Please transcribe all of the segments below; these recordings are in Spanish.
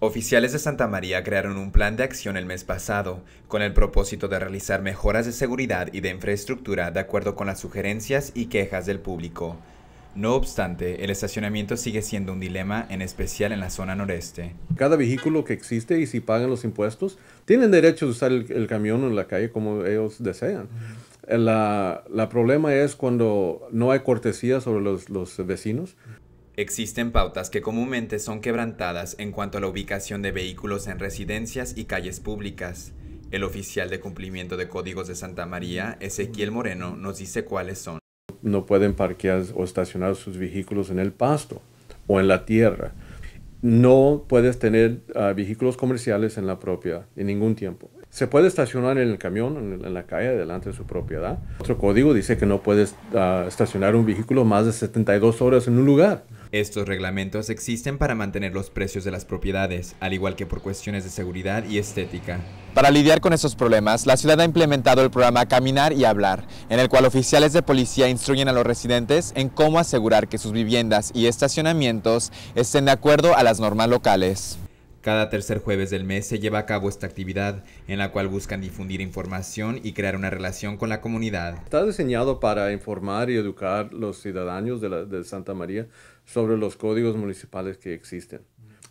Oficiales de Santa María crearon un plan de acción el mes pasado, con el propósito de realizar mejoras de seguridad y de infraestructura de acuerdo con las sugerencias y quejas del público. No obstante, el estacionamiento sigue siendo un dilema, en especial en la zona noreste. Cada vehículo que existe y si pagan los impuestos, tienen derecho a usar el, camión en la calle como ellos desean. El problema es cuando no hay cortesía sobre los, los vecinos. Existen pautas que comúnmente son quebrantadas en cuanto a la ubicación de vehículos en residencias y calles públicas. El oficial de cumplimiento de códigos de Santa María, Ezequiel Moreno, nos dice cuáles son. No pueden parquear o estacionar sus vehículos en el pasto o en la tierra. No puedes tener ah, vehículos comerciales en la propia en ningún tiempo. Se puede estacionar en el camión, en la calle, delante de su propiedad. Otro código dice que no puedes ah, estacionar un vehículo más de 72 horas en un lugar. Estos reglamentos existen para mantener los precios de las propiedades, al igual que por cuestiones de seguridad y estética. Para lidiar con estos problemas, la ciudad ha implementado el programa Caminar y Hablar, en el cual oficiales de policía instruyen a los residentes en cómo asegurar que sus viviendas y estacionamientos estén de acuerdo a las normas locales. Cada tercer jueves del mes se lleva a cabo esta actividad, en la cual buscan difundir información y crear una relación con la comunidad. Está diseñado para informar y educar los ciudadanos de, la, de Santa María sobre los códigos municipales que existen.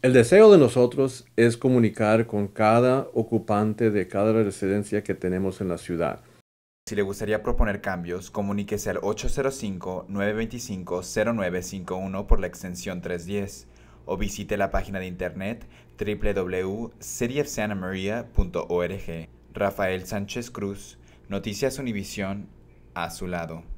El deseo de nosotros es comunicar con cada ocupante de cada residencia que tenemos en la ciudad. Si le gustaría proponer cambios, comuníquese al 805-925-0951 por la extensión 310 o visite la página de internet www.cityofsantamaria.org. Rafael Sánchez Cruz, Noticias Univisión, a su lado.